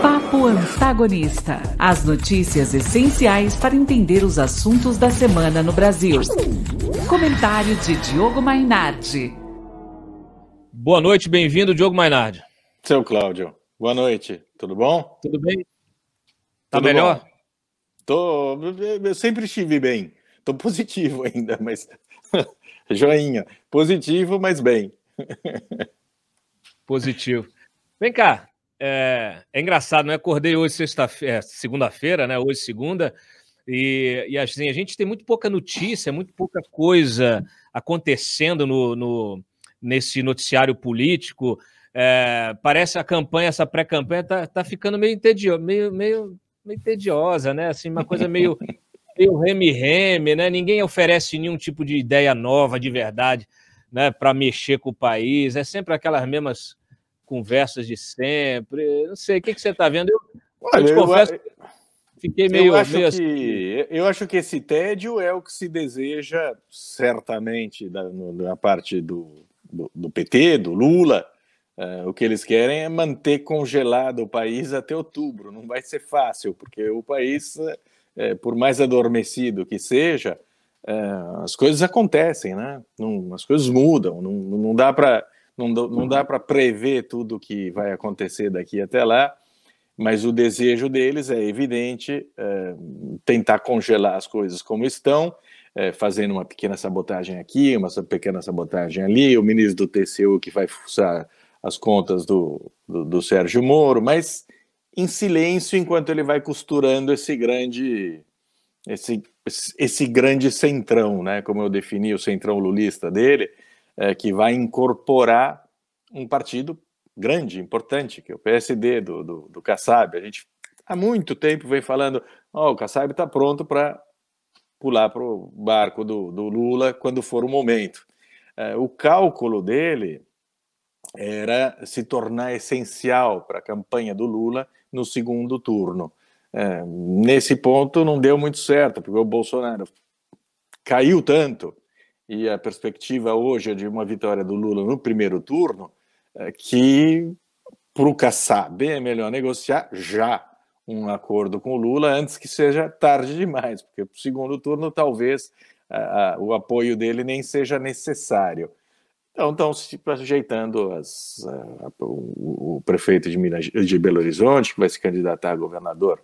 Papo Antagonista. As notícias essenciais para entender os assuntos da semana no Brasil. Comentário de Diogo Mainardi. Boa noite, bem-vindo, Diogo Mainardi. Seu Cláudio, boa noite. Tudo bom? Tudo bem? Tá Tudo melhor? Bom? Tô, eu sempre estive bem. Tô positivo ainda, mas joinha. Positivo, mas bem. Positivo. Vem cá, é, é engraçado, né? Acordei hoje sexta-feira, é, segunda-feira, né? Hoje segunda. E, e assim, a gente tem muito pouca notícia, muito pouca coisa acontecendo no, no nesse noticiário político. É, parece a campanha, essa pré-campanha, tá, tá ficando meio, entedio, meio, meio, meio tediosa, né? Assim, uma coisa meio, meio reme-reme, né? Ninguém oferece nenhum tipo de ideia nova de verdade né? para mexer com o país. É sempre aquelas mesmas conversas de sempre? Não sei, o que, que você está vendo? Eu, Olha, eu te confesso. Eu... Fiquei meio. Eu acho, que, eu acho que esse tédio é o que se deseja, certamente, da, na parte do, do, do, PT, do Lula. É, o que eles querem é manter congelado o país até outubro. Não vai ser fácil, porque o país, é, é por mais adormecido que seja, é, as coisas acontecem, né? Não, as coisas mudam. Não, não dá para não, não dá uhum. para prever tudo o que vai acontecer daqui até lá, mas o desejo deles é evidente é, tentar congelar as coisas como estão, é, fazendo uma pequena sabotagem aqui, uma pequena sabotagem ali, o ministro do TCU que vai fuçar as contas do, do, do Sérgio Moro, mas em silêncio enquanto ele vai costurando esse grande esse, esse grande centrão, né? Como eu defini o centrão lulista dele, é, que vai incorporar um partido grande, importante, que é o PSD do, do, do Kassab. A gente há muito tempo vem falando: oh, o Kassab está pronto para pular para o barco do, do Lula quando for o momento. É, o cálculo dele era se tornar essencial para a campanha do Lula no segundo turno. É, nesse ponto não deu muito certo, porque o Bolsonaro caiu tanto e a perspectiva hoje é de uma vitória do Lula no primeiro turno, é, que para o Kassab é melhor negociar já um acordo com o Lula antes que seja tarde demais, porque para o segundo turno talvez a, a, o apoio dele nem seja necessário. Então estão se ajeitando as, a, o, o, prefeito de, Minas, de Belo Horizonte, que vai se candidatar a governador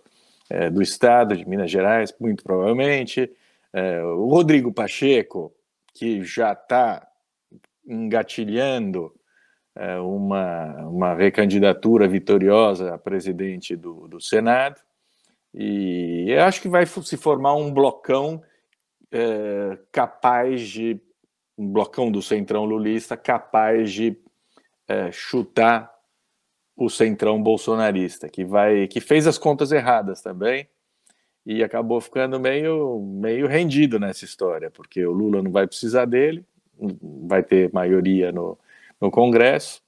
é, do estado de Minas Gerais, muito provavelmente, é, o Rodrigo Pacheco, que já está engatilhando é, uma, uma recandidatura vitoriosa a presidente do, do Senado. E eu acho que vai se formar um blocão é, capaz de um blocão do centrão lulista capaz de é, chutar o centrão bolsonarista que vai que fez as contas erradas também e acabou ficando meio, meio rendido nessa história, porque o Lula não vai precisar dele, vai ter maioria no, no Congresso.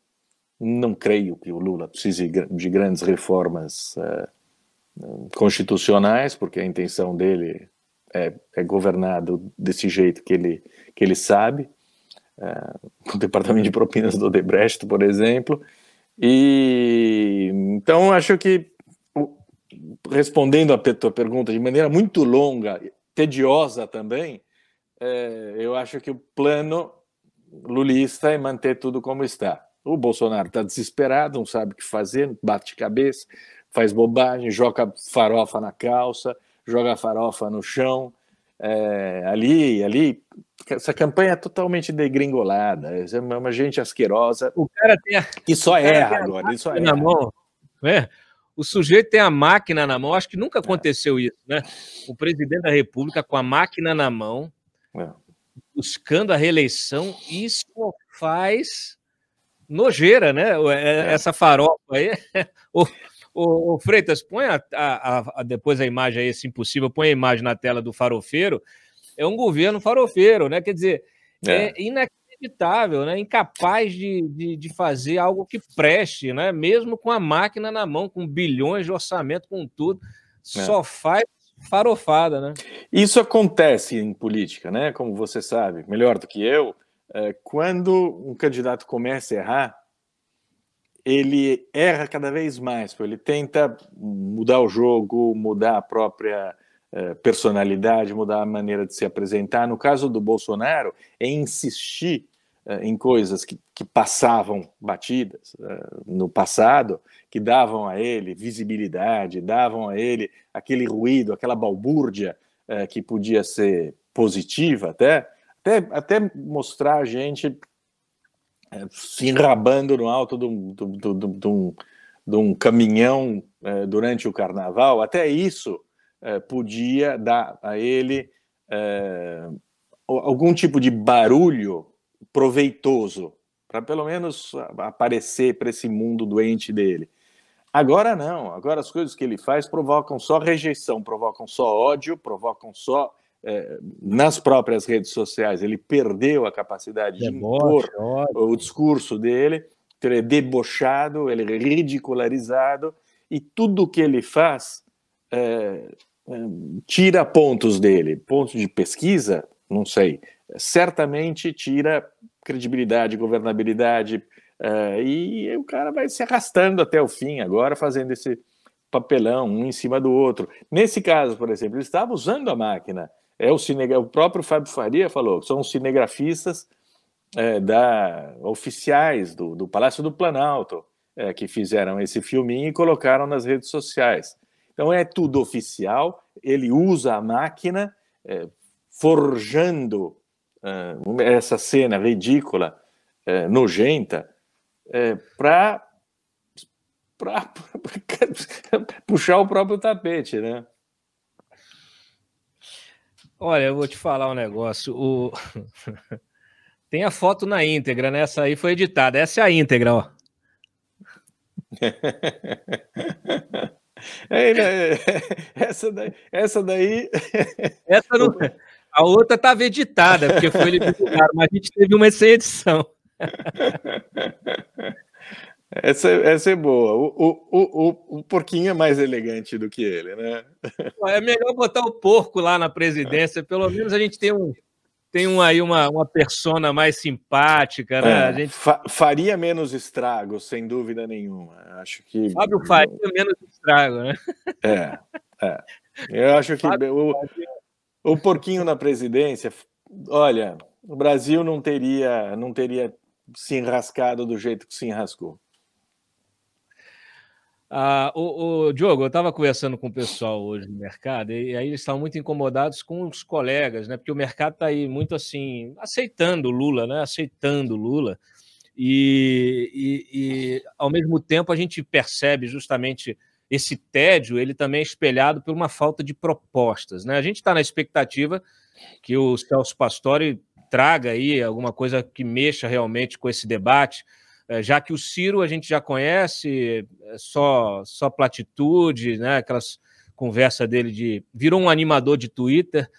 Não creio que o Lula precise de grandes reformas uh, constitucionais, porque a intenção dele é, é governado desse jeito que ele, que ele sabe. Uh, eh, o departamento de propinas do Odebrecht, por exemplo. E então acho que respondendo a tua pergunta de maneira muito longa, tediosa também, é, eu acho que o plano lulista é manter tudo como está. O Bolsonaro está desesperado, não sabe o que fazer, bate cabeça, faz bobagem, joga farofa na calça, joga farofa no chão, é, ali, ali. Essa campanha é totalmente degringolada, é uma gente asquerosa. O cara tem a... que só erra agora, isso só erra. Na mão, né? O sujeito tem a máquina na mão, acho que nunca é. aconteceu isso, né? O presidente da República com a máquina na mão, é. buscando a reeleição, isso faz nojeira, né? É, essa farofa aí. o, o, o, Freitas, põe a, a, a, depois a imagem aí, se impossível, põe a imagem na tela do farofeiro. É um governo farofeiro, né? Quer dizer, é, é inacreditável inevitável, né? incapaz de, de, de, fazer algo que preste, né? mesmo com a máquina na mão, com bilhões de orçamento, com tudo, é. só é. faz farofada. Né? Isso acontece em política, né? como você sabe, melhor do que eu, é, quando um candidato começa a errar, ele erra cada vez mais, ele tenta mudar o jogo, mudar a própria é, personalidade, mudar a maneira de se apresentar. No caso do Bolsonaro, é insistir eh, em coisas que, que passavam batidas eh, no passado, que davam a ele visibilidade, davam a ele aquele ruído, aquela balbúrdia eh, que podia ser positiva até, até, até mostrar a gente se enrabando no alto de um, de de um, de um caminhão durante o carnaval, até isso podia dar a ele algum tipo de barulho proveitoso, para pelo menos aparecer para esse mundo doente dele. Agora não, agora as coisas que ele faz provocam só rejeição, provocam só ódio, provocam só é, nas próprias redes sociais. Ele perdeu a capacidade Deboche, de impor ódio. o discurso dele, ele é debochado, ele é ridicularizado, e tudo que ele faz é, é, tira pontos dele, pontos de pesquisa, não sei, certamente tira credibilidade, governabilidade, uh, e o cara vai se arrastando até o fim agora, fazendo esse papelão um em cima do outro. Nesse caso, por exemplo, ele estava usando a máquina. É o, cinegra... o próprio Fábio Faria falou são são cinegrafistas é, da oficiais do, do Palácio do Planalto é, que fizeram esse filminho e colocaram nas redes sociais. Então é tudo oficial, ele usa a máquina, é, forjando uh, essa cena ridícula, uh, nojenta, uh, eh, para puxar o próprio tapete, né? Olha, eu vou te falar um negócio. O... Tem a foto na íntegra, né? Essa aí foi editada. Essa é a íntegra, ó. Né, essa daí, essa daí. Essa não, a outra estava editada, porque foi ele divulgar, mas a gente teve uma sem edição. Essa, essa é boa. O, o, o, o porquinho é mais elegante do que ele, né? É melhor botar o porco lá na presidência. Pelo menos a gente tem um, tem um, aí uma, uma persona mais simpática, né? É, a gente... Fa faria menos estrago, sem dúvida nenhuma. Acho que. Fábio faria menos estrago, né? É. é. Eu acho que Fábio... o, o porquinho na presidência, olha, o Brasil não teria, não teria se enrascado do jeito que se enrascou. Ah, o, o, Diogo, eu estava conversando com o pessoal hoje no mercado e, aí eles estavam muito incomodados com os colegas, né? Porque o mercado está aí muito assim aceitando Lula, né? Aceitando Lula e, e, e ao mesmo tempo a gente percebe justamente esse tédio ele também é espelhado por uma falta de propostas. Né? A gente está na expectativa que o Celso Pastore traga aí alguma coisa que mexa realmente com esse debate, eh, já que o Ciro a gente já conhece, eh, só, só platitude, né? aquelas conversa dele de virou um animador de Twitter.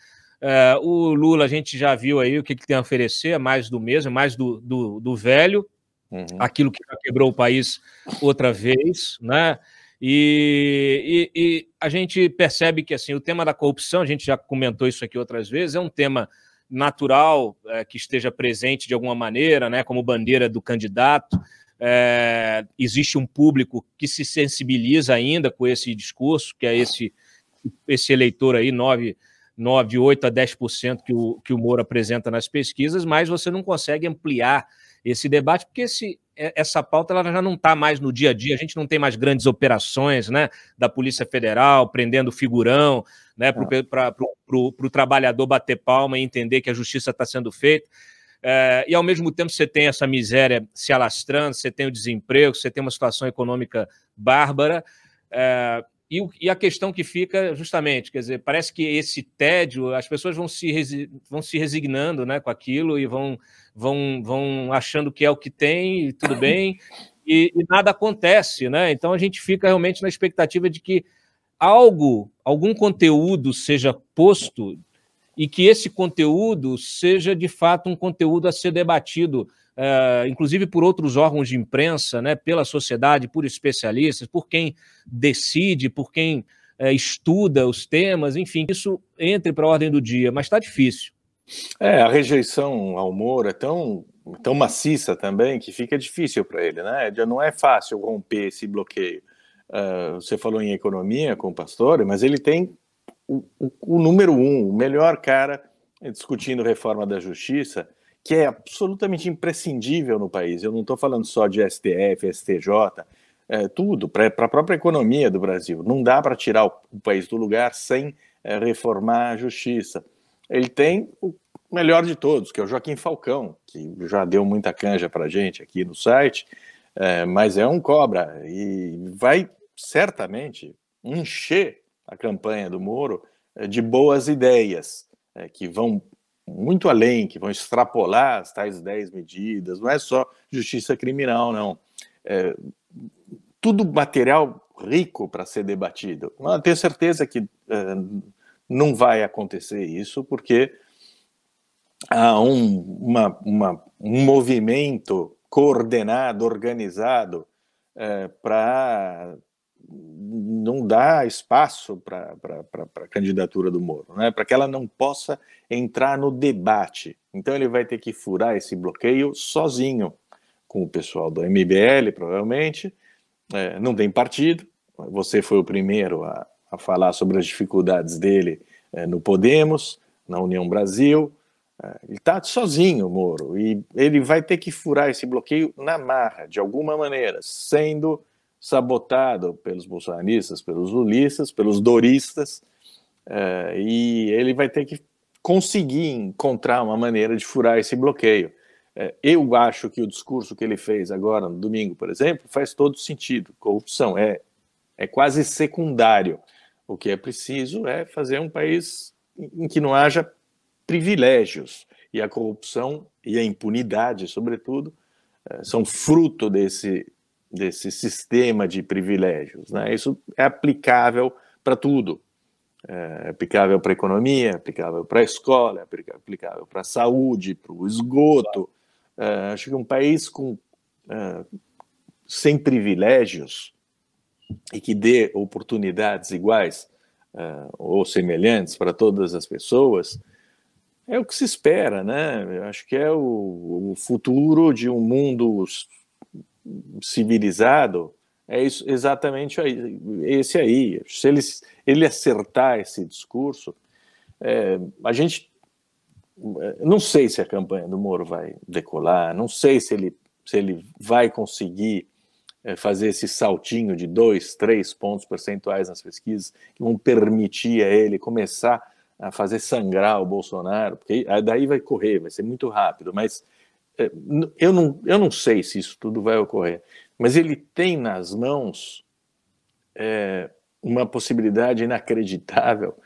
Eh, o Lula, a gente já viu aí o que, tem a oferecer, é mais do mesmo, é mais do, do, do velho, uhum. aquilo que já quebrou o país outra vez, né? E, e, e, a gente percebe que assim o tema da corrupção, a gente já comentou isso aqui outras vezes, é um tema natural é, que esteja presente de alguma maneira, né, como bandeira do candidato. É, existe um público que se sensibiliza ainda com esse discurso, que é esse, esse eleitor aí, 9, 9 8 a 10% que o, que o Moro apresenta nas pesquisas, mas você não consegue ampliar esse debate, porque esse, é, essa pauta ela já não está mais no dia a dia, a gente não tem mais grandes operações né, da Polícia Federal prendendo figurão né, para é. o trabalhador bater palma e entender que a justiça está sendo feita. É, e ao mesmo tempo você tem essa miséria se alastrando, você tem o desemprego, você tem uma situação econômica bárbara. É, e, e, a questão que fica, justamente, quer dizer, parece que esse tédio, as pessoas vão se, resi, vão se resignando né, com aquilo e vão, vão, vão achando que é o que tem e tudo bem, e, e nada acontece, né? Então a gente fica realmente na expectativa de que algo, algum conteúdo seja posto e que esse conteúdo seja de fato um conteúdo a ser debatido eh, inclusive por outros órgãos de imprensa, né, pela sociedade, por especialistas, por quem decide, por quem eh, estuda os temas, enfim, isso entre para a ordem do dia, mas está difícil. É, a rejeição ao Moro é tão, tão maciça também que fica difícil para ele, né? Já não é fácil romper esse bloqueio. Uh, você falou em economia com o Pastore, mas ele tem o, o, o, número um, o melhor cara discutindo reforma da justiça que é absolutamente imprescindível no país. Eu não estou falando só de STF, STJ, é, tudo, para a própria economia do Brasil. Não dá para tirar o, o, país do lugar sem é, reformar a justiça. Ele tem o melhor de todos, que é o Joaquim Falcão, que já deu muita canja para a gente aqui no site, é, mas é um cobra e vai certamente encher a campanha do Moro é, de boas ideias é, que vão muito além, que vão extrapolar as tais 10 medidas, não é só justiça criminal, não. É, tudo material rico para ser debatido. Eu ah, tenho certeza que é, não vai acontecer isso, porque há um, uma, uma, um movimento coordenado, organizado, é, para não dá espaço para a candidatura do Moro, né? para que ela não possa entrar no debate. Então ele vai ter que furar esse bloqueio sozinho, com o pessoal do MBL, provavelmente. É, não tem partido. Você foi o primeiro a, a falar sobre as dificuldades dele é, no Podemos, na União Brasil. É, ele está sozinho, Moro, e ele vai ter que furar esse bloqueio na marra, de alguma maneira, sendo sabotado pelos bolsonaristas, pelos lulistas, pelos doristas, uh, e ele vai ter que conseguir encontrar uma maneira de furar esse bloqueio. Uh, eu acho que o discurso que ele fez agora, no domingo, por exemplo, faz todo sentido. Corrupção é, é quase secundário. O que é preciso é fazer um país em que não haja privilégios. E a corrupção e a impunidade, sobretudo, eh, são fruto desse desse sistema de privilégios. Né? Isso é aplicável para tudo. É, é aplicável para a economia, é aplicável para a escola, é aplicável para a saúde, para o esgoto. É, acho que um país com, é, sem privilégios e que dê oportunidades iguais é, ou semelhantes para todas as pessoas é o que se espera, né? Eu acho que é o, o futuro de um mundo civilizado é isso, exatamente aí, esse aí. Se ele, ele acertar esse discurso, é, a gente. É, não sei se a campanha do Moro vai decolar, não sei se ele, se ele vai conseguir é, fazer esse saltinho de dois, três pontos percentuais nas pesquisas que vão permitir a ele começar a fazer sangrar o Bolsonaro, porque daí vai correr, vai ser muito rápido, mas é, eu não, eu não sei se isso tudo vai ocorrer, mas ele tem nas mãos é, uma possibilidade inacreditável,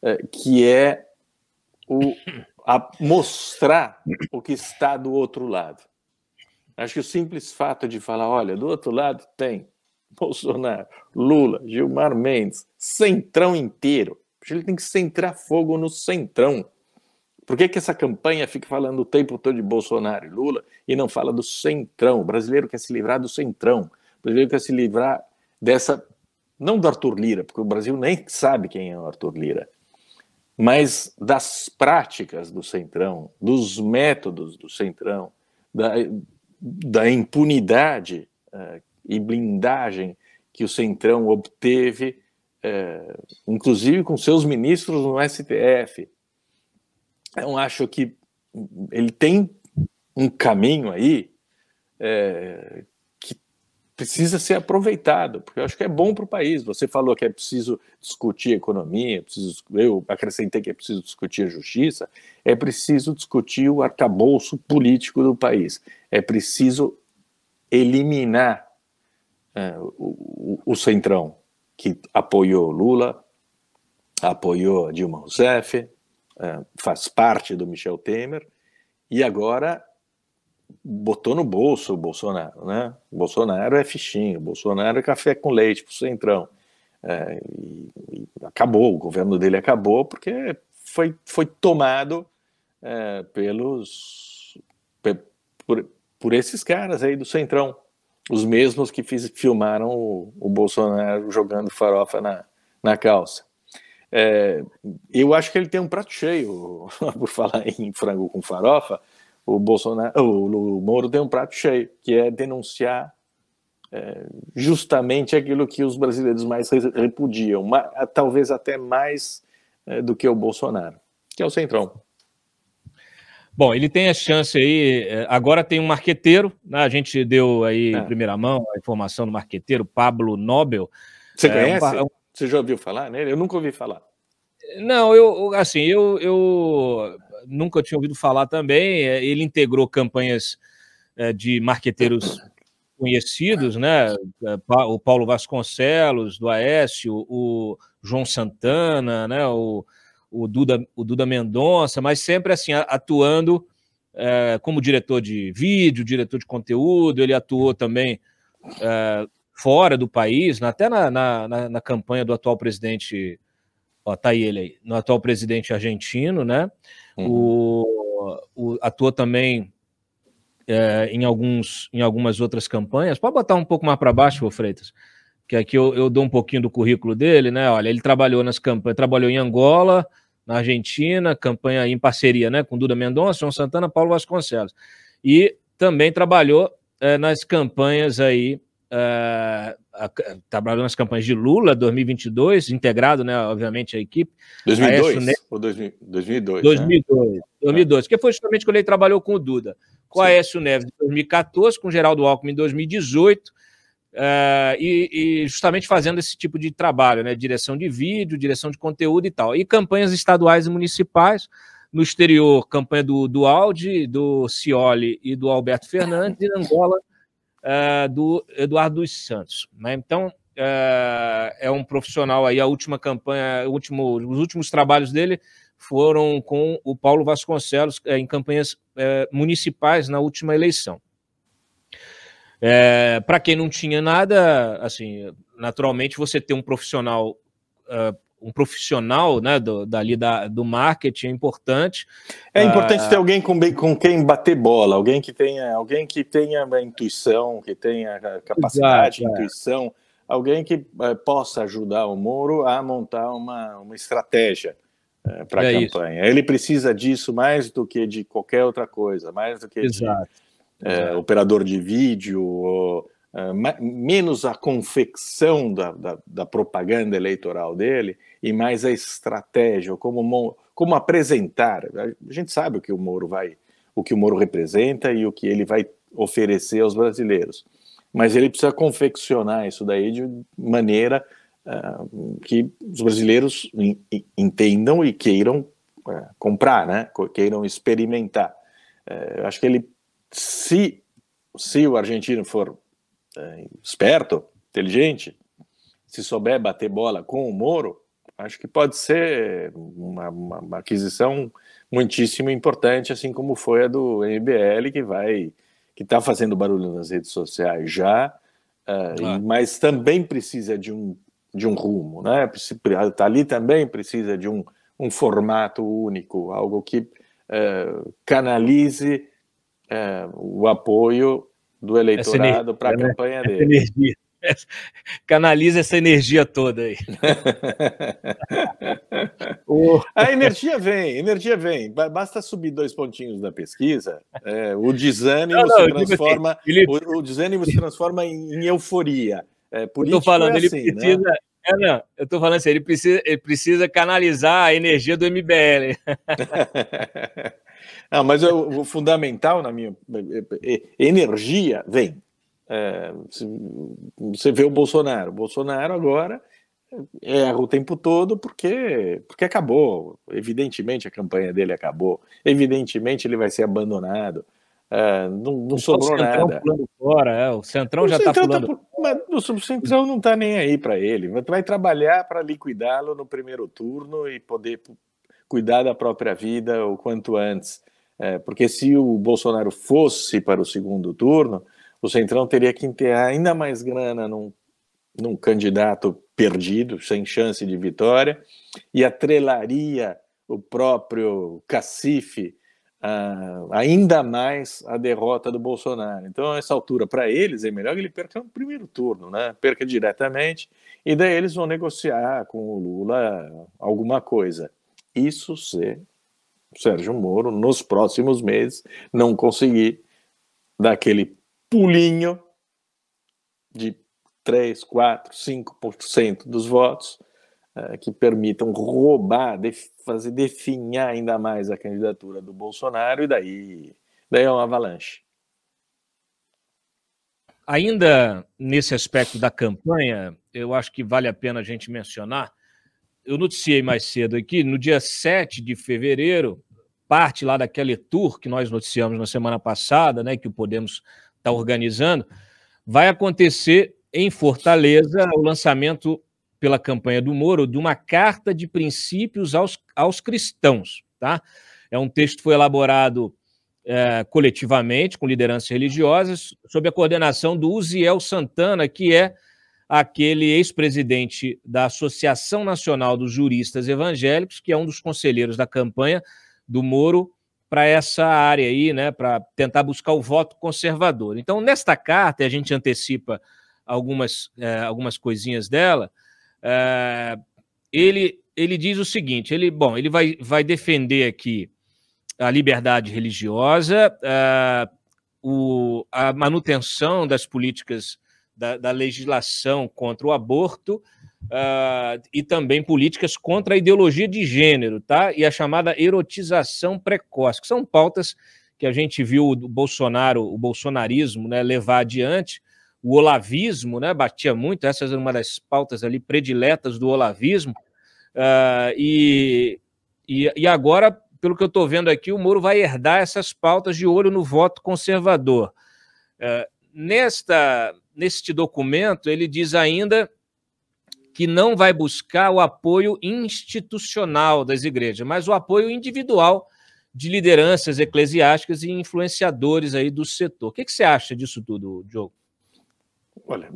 é, que é o, mostrar o que está do outro lado. Acho que o simples fato de falar, olha, do outro lado tem Bolsonaro, Lula, Gilmar Mendes, centrão inteiro. Ele tem que centrar fogo no centrão por que, que essa campanha fica falando o tempo todo de Bolsonaro e Lula e não fala do centrão? O brasileiro quer se livrar do centrão. O brasileiro quer se livrar dessa. Não do Arthur Lira, porque o Brasil nem sabe quem é o Arthur Lira, mas das práticas do centrão, dos métodos do centrão, da, da impunidade uh, e blindagem que o centrão obteve, uh, inclusive com seus ministros no STF então, acho que ele tem um caminho aí é, que precisa ser aproveitado, porque eu acho que é bom para o país. Você falou que é preciso discutir economia, é preciso, eu acrescentei que é preciso discutir a justiça, é preciso discutir o arcabouço político do país, é preciso eliminar é, o, o centrão que apoiou Lula, apoiou Dilma Rousseff, é, faz parte do Michel Temer, e agora botou no bolso o Bolsonaro, né? Bolsonaro é fichinho, Bolsonaro é café com leite para o centrão. É, e, e acabou, o governo dele acabou porque foi, foi tomado é, pelos por, por esses caras aí do centrão, os mesmos que fiz, filmaram o, o Bolsonaro jogando farofa na, na calça. É, eu acho que ele tem um prato cheio, por falar em frango com farofa, o Bolsonaro, o, o Moro tem um prato cheio, que é denunciar é, justamente aquilo que os brasileiros mais repudiam, mas, talvez até mais é, do que o Bolsonaro, que é o Centrão. Bom, ele tem a chance aí. É, agora tem um marqueteiro, né? a gente deu aí é. em primeira mão a informação do marqueteiro Pablo Nobel. Você é, conhece? Um, você já ouviu falar nele? Eu nunca ouvi falar. Não, eu assim, eu, eu nunca tinha ouvido falar também. É, ele integrou campanhas é, de marqueteiros conhecidos, né? É, o Paulo Vasconcelos, do Aécio, o João Santana, né? O, o Duda, o Duda Mendonça, mas sempre assim, atuando é, como diretor de vídeo, diretor de conteúdo, ele atuou também fora do país, até na, na, na, na campanha do atual presidente, ó, tá ele aí, no atual presidente argentino, né? Uhum. O, o, atuou também é, em, alguns, em algumas outras campanhas. Pode botar um pouco mais para baixo, ô Freitas, que aqui eu, eu dou um pouquinho do currículo dele, né? Olha, ele trabalhou nas campanhas, trabalhou em Angola, na Argentina, campanha em parceria né, com Duda Mendonça, João Santana, Paulo Vasconcelos. E também trabalhou é, nas campanhas aí uh, trabalhou nas campanhas de Lula, 2022, integrado, né, obviamente, à equipe. 2002? É Ou 2002, 2002, né? 2002, é. que foi justamente quando ele trabalhou com o Duda. Com Sim. a Aécio Neves em 2014, com o Geraldo Alckmin em 2018, uh, ah, e, e, justamente fazendo esse tipo de trabalho, né, direção de vídeo, direção de conteúdo e tal. E campanhas estaduais e municipais, no exterior, campanha do, do Aldi, do Cioli e do Alberto Fernandes, e Angola uh, do Eduardo dos Santos. Né? Então, uh, é um profissional aí, a última campanha, último, os últimos trabalhos dele foram com o Paulo Vasconcelos eh, em campanhas eh, municipais na última eleição. Eh, para quem não tinha nada, assim, naturalmente você ter um profissional uh, um profissional né, do, dali da, do marketing é importante. É importante ah, ter alguém com, com quem bater bola, alguém que tenha, alguém que tenha intuição, que tenha capacidade, exato, é. intuição, é. alguém que eh, possa ajudar o Moro a montar uma, uma estratégia eh, para a é campanha. Isso. Ele precisa disso mais do que de qualquer outra coisa, mais do que exato, de exato. Eh, operador de vídeo. Ou, menos a confecção da, da, da propaganda eleitoral dele e mais a estratégia, como, como apresentar. A gente sabe o que o Moro vai, o que o Moro representa e o que ele vai oferecer aos brasileiros. Mas ele precisa confeccionar isso daí de maneira uh, que os brasileiros entendam e queiram uh, comprar, né? queiram experimentar. Uh, acho que ele, se, se o argentino for eh, esperto, inteligente, se souber bater bola com o Moro, acho que pode ser uma, uma, uma aquisição muitíssimo importante, assim como foi a do MBL, que vai que está fazendo barulho nas redes sociais já, ah, ah. mas também precisa de um, de um rumo, né? Tá ali também precisa de um, um formato único, algo que uh, canalize uh, o apoio do eleitorado para a né? campanha dele. Energia. Canaliza essa energia toda aí. A energia vem, energia vem. Basta subir dois pontinhos na pesquisa. É, o desânimo não, não, se assim, transforma. Assim, ele... o, o, desânimo se transforma em, euforia. É, Estou é falando, é assim, ele né? precisa. Né? É, não, eu estou falando assim, ele precisa, ele precisa canalizar a energia do MBL. não, mas o, o fundamental, na minha é, é, energia, vem. É, você vê o Bolsonaro. O Bolsonaro agora é, erra o tempo todo porque, porque acabou. Evidentemente a campanha dele acabou. Evidentemente ele vai ser abandonado. É, não, não sobrou nada. Fora, é, o Centrão o já está tá pulando. Tá, mas o Centrão não está nem aí para ele. Vai trabalhar para liquidá-lo no primeiro turno e poder cuidar da própria vida o quanto antes. É, porque se o Bolsonaro fosse para o segundo turno, o Centrão teria que enterrar ainda mais grana num, num candidato perdido, sem chance de vitória, e atrelaria o próprio cacife ah, ainda mais a derrota do Bolsonaro. Então, nessa essa altura, para eles, é melhor que ele perca no primeiro turno, né? perca diretamente, e daí eles vão negociar com o Lula alguma coisa. Isso se Sérgio Moro, nos próximos meses, não conseguir dar aquele pulinho de 3, 4, 5% dos votos eh, que permitam roubar, fazer definhar ainda mais a candidatura do Bolsonaro, e daí, daí é uma avalanche. Ainda nesse aspecto da campanha, eu acho que vale a pena a gente mencionar. Eu noticiei mais cedo aqui, no dia 7 de fevereiro, parte lá daquele tour que nós noticiamos na semana passada, né, que o Podemos está organizando, vai acontecer em Fortaleza o lançamento pela campanha do Moro de uma carta de princípios aos, aos cristãos. Tá? É um texto que foi elaborado é, coletivamente, com lideranças religiosas, sob a coordenação do Uziel Santana, que é aquele ex-presidente da Associação Nacional dos Juristas Evangélicos, que é um dos conselheiros da campanha do Moro para essa área aí, né, para tentar buscar o voto conservador. Então, nesta carta, a gente antecipa algumas, é, algumas coisinhas dela, é, ele, ele diz o seguinte: ele, bom, ele vai, vai defender aqui a liberdade religiosa, é, o, a manutenção das políticas da, da legislação contra o aborto uh, e também políticas contra a ideologia de gênero, tá? E a chamada erotização precoce, que são pautas que a gente viu o Bolsonaro, o bolsonarismo, né, levar adiante. O olavismo, né, batia muito. Essa é uma das pautas ali prediletas do olavismo. Uh, e, e, e agora, pelo que eu estou vendo aqui, o Moro vai herdar essas pautas de olho no voto conservador. Uh, nesta, neste documento, ele diz ainda que não vai buscar o apoio institucional das igrejas, mas o apoio individual de lideranças eclesiásticas e influenciadores aí do setor. O que, que você acha disso tudo, Diogo? Olha,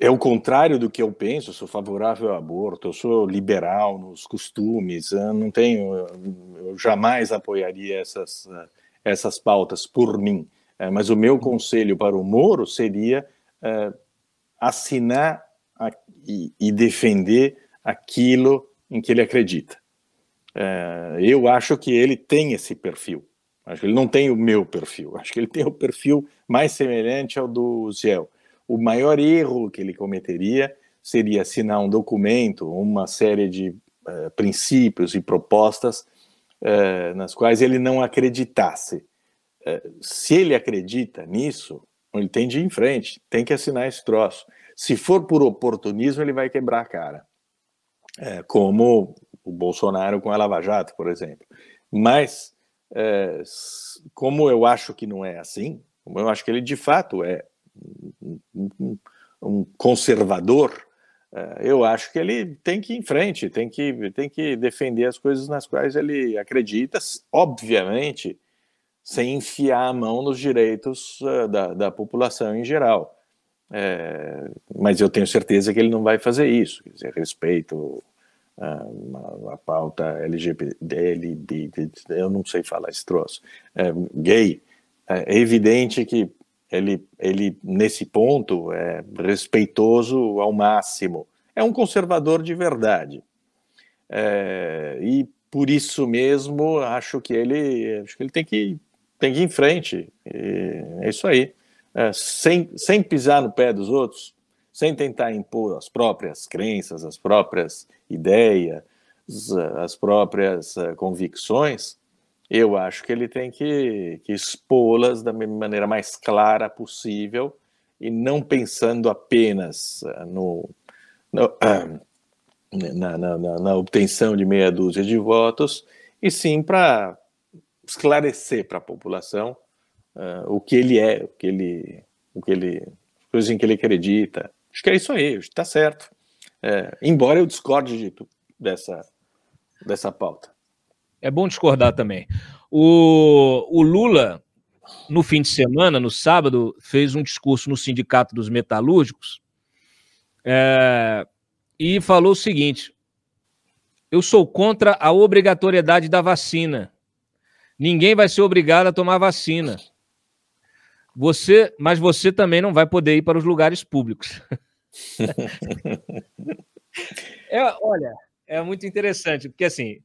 é o contrário do que eu penso, eu sou favorável ao aborto, eu sou liberal nos costumes, eu não tenho, eu jamais apoiaria essas, essas pautas por mim. É, mas o meu conselho para o Moro seria é, assinar e, defender aquilo em que ele acredita. É, eu acho que ele tem esse perfil. Acho que ele não tem o meu perfil. Acho que ele tem o perfil mais semelhante ao do Ziel. O maior erro que ele cometeria seria assinar um documento, uma série de uh, princípios e propostas uh, nas quais ele não acreditasse. Uh, se ele acredita nisso, ele tem de ir em frente, tem que assinar esse troço. Se for por oportunismo, ele vai quebrar a cara, é, como o Bolsonaro com a Lava Jato, por exemplo. Mas, é, como eu acho que não é assim, como eu acho que ele de fato é um, um conservador, é, eu acho que ele tem que ir em frente, tem que, tem que defender as coisas nas quais ele acredita, obviamente, sem enfiar a mão nos direitos é, da, da população em geral. É, mas eu tenho certeza que ele não vai fazer isso. Quer dizer, respeito ah, a, a, pauta LGBT, LGBT, eu não sei falar esse troço, é, gay. É evidente que ele, ele, nesse ponto, é respeitoso ao máximo. É um conservador de verdade. É, e por isso mesmo, acho que ele, acho que ele tem, que, tem que ir em frente. E é isso aí é, sem, sem pisar no pé dos outros, sem tentar impor as próprias crenças, as próprias ideias, as próprias eh, convicções, eu acho que ele tem que, que expô-las da maneira mais clara possível e não pensando apenas eh, no, no na, na, na, obtenção de meia dúzia de votos, e sim para esclarecer para a população uh, o que ele é, o que ele, o que ele, as coisas em que ele acredita. Acho que é isso aí, está certo. É, embora eu discorde de, dessa, dessa pauta. É bom discordar também. O, o Lula, no fim de semana, no sábado, fez um discurso no Sindicato dos Metalúrgicos é, e falou o seguinte: eu sou contra a obrigatoriedade da vacina. Ninguém vai ser obrigado a tomar vacina. Você, mas você também não vai poder ir para os lugares públicos. é, olha, é muito interessante, porque assim.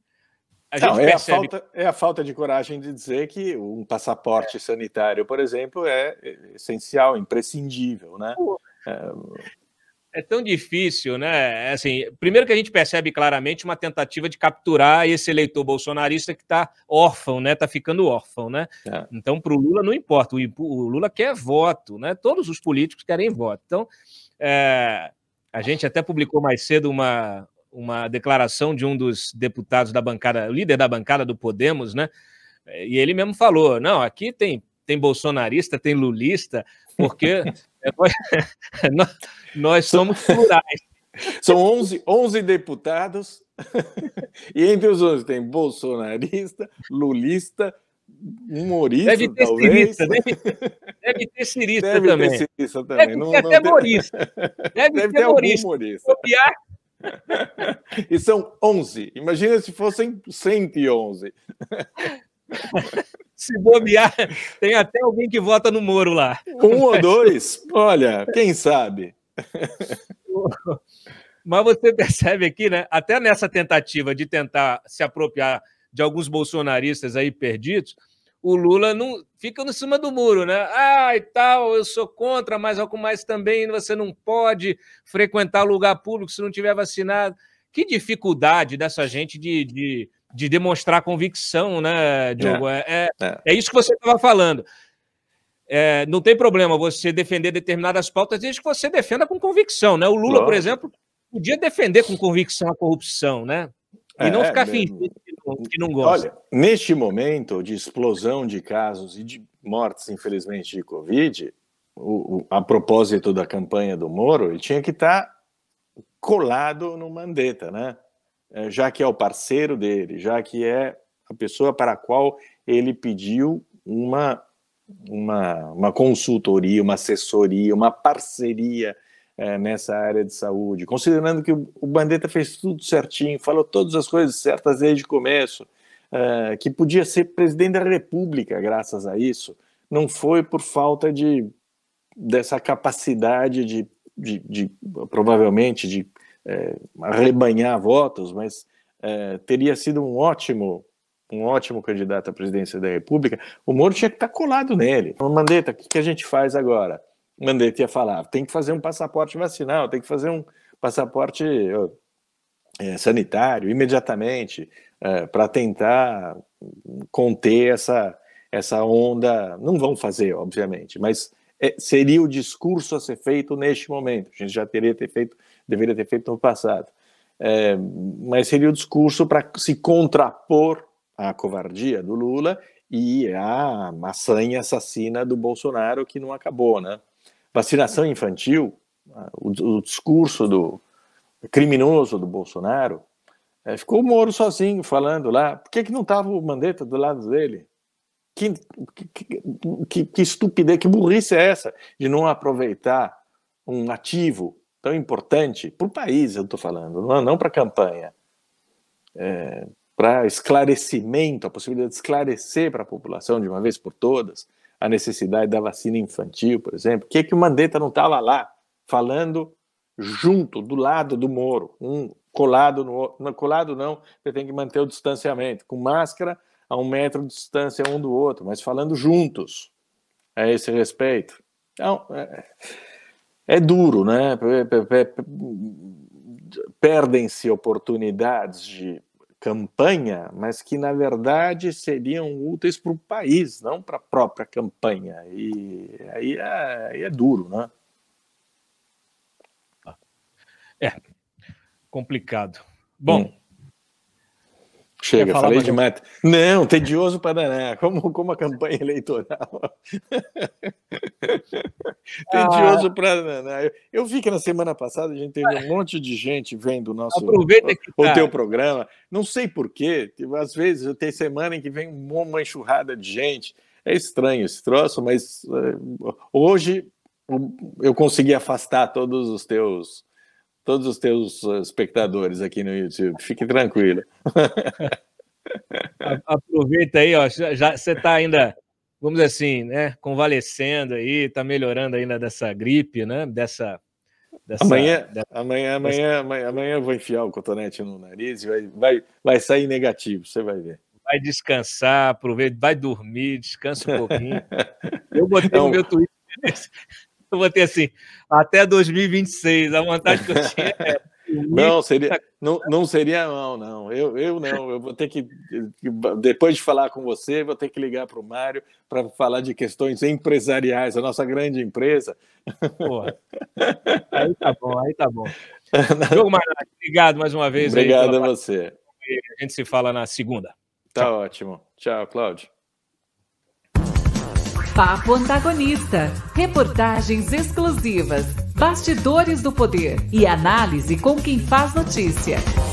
A não, é, percebe... a falta, é a falta de coragem de dizer que um passaporte é. sanitário, por exemplo, é, é essencial, imprescindível, né? Pô. É, é tão difícil, né? É assim, primeiro que a gente percebe claramente uma tentativa de capturar esse eleitor bolsonarista que está órfão, né? Está ficando órfão, né? É. Então, para o Lula não importa. O Lula quer voto, né? Todos os políticos querem voto. Então, é... a gente até publicou mais cedo uma, uma declaração de um dos deputados da bancada, líder da bancada do Podemos, né? E ele mesmo falou: não, aqui tem tem bolsonarista, tem lulista, porque é, nós, somos plurais. São 11, 11 deputados, e entre os 11 tem bolsonarista, lulista, humorista, deve ter talvez. Cirista, deve, deve ter cirista deve também. Ter cirista também. Deve não, ter até humorista. Deve, deve ter, ter humorista. humorista. Copiar. E são 11. Imagina se fossem 111. Se bobear, tem até alguém que vota no Moro lá. Um ou dois? Olha, quem sabe? Mas você percebe aqui, né? Até nessa tentativa de tentar se apropriar de alguns bolsonaristas aí perdidos, o Lula não fica no cima do muro, né? Ah, e tal, eu sou contra, mas algo mais também você não pode frequentar lugar público se não tiver vacinado. Que dificuldade dessa gente de, de de demonstrar convicção, né, Diogo? É, é, é. é, é isso que você estava falando. É, não tem problema você defender determinadas pautas desde que você defenda com convicção, né? O Lula, Lógico. por exemplo, podia defender com convicção a corrupção, né? E é, não ficar fingindo que não gosta. Olha, neste momento de explosão de casos e de mortes, infelizmente, de Covid, o, o, a propósito da campanha do Moro, ele tinha que estar tá colado no Mandetta, né? É, já que é o parceiro dele, já que é a pessoa para a qual ele pediu uma, uma, uma consultoria, uma assessoria, uma parceria é, nessa área de saúde, considerando que o, Bandeta fez tudo certinho, falou todas as coisas certas desde o começo, é, que podia ser presidente da República graças a isso, não foi por falta de dessa capacidade de, de, de provavelmente de é, arrebanhar votos, mas é, teria sido um ótimo um ótimo candidato à presidência da República, o Moro tinha que estar colado nele. O Mandetta, o que, a gente faz agora? Mandetta ia falar, tem que fazer um passaporte vacinal, tem que fazer um passaporte é, sanitário imediatamente é, para tentar conter essa, essa onda. Não vão fazer, obviamente, mas é, seria o discurso a ser feito neste momento. A gente já teria ter feito deveria ter feito no passado. É, mas seria o discurso para se contrapor à covardia do Lula e à maçanha assassina do Bolsonaro que não acabou, né? Vacinação infantil, o, o discurso do criminoso do Bolsonaro, é, ficou o Moro sozinho falando lá. Por que, que não estava o Mandetta do lado dele? Que, que, que, que estupidez, que burrice é essa de não aproveitar um ativo tão importante para o país, eu estou falando, não é para a campanha, é, para esclarecimento, a possibilidade de esclarecer para a população de uma vez por todas a necessidade da vacina infantil, por exemplo. O que, é que o Mandetta não estava lá falando junto, do lado do Moro, um colado no outro. Colado não, você tem que manter o distanciamento, com máscara a um metro de distância um do outro, mas falando juntos a é esse respeito. Então, é, é duro, né? Perdem-se oportunidades de campanha, mas que na verdade seriam úteis para o país, não para a própria campanha. E aí é, aí é duro, né? É complicado. Bom, hum. Chega, falei demais. Não, tedioso para danar, como, como a campanha eleitoral. tedioso ah, para danar. Eu, eu, vi que na semana passada a gente teve um monte de gente vendo o nosso aproveita que tá. o teu programa. Não sei porquê, tipo, às vezes eu tenho semana em que vem uma enxurrada de gente. É estranho esse troço, mas eh, hoje eu consegui afastar todos os teus todos os teus eh, espectadores aqui no YouTube. Fique tranquilo. Aproveita aí, ó. Já você está ainda, vamos dizer assim, né, convalescendo aí, está melhorando ainda dessa gripe, né, dessa Dessa, amanhã, dessa... amanhã, amanhã, amanhã, amanhã eu vou enfiar o cotonete no nariz e vai, vai, vai sair negativo, você vai ver. Vai descansar, aproveita, vai dormir, descansa um pouquinho. eu botei então... no meu Twitter eu botei assim, até 2026, a vontade que eu tinha Não, seria, não, não seria não, não. Eu, eu não. Eu vou ter que, depois de falar com você, vou ter que ligar para o Mário para falar de questões empresariais, a nossa grande empresa. Porra. Aí tá bom, aí tá bom. Maranhão, obrigado mais uma vez. Obrigado a você. Parte. A gente se fala na segunda. Tá Tchau. ótimo. Tchau, Cláudio. Papo Antagonista. Reportagens exclusivas, bastidores do poder e análise com quem faz notícia.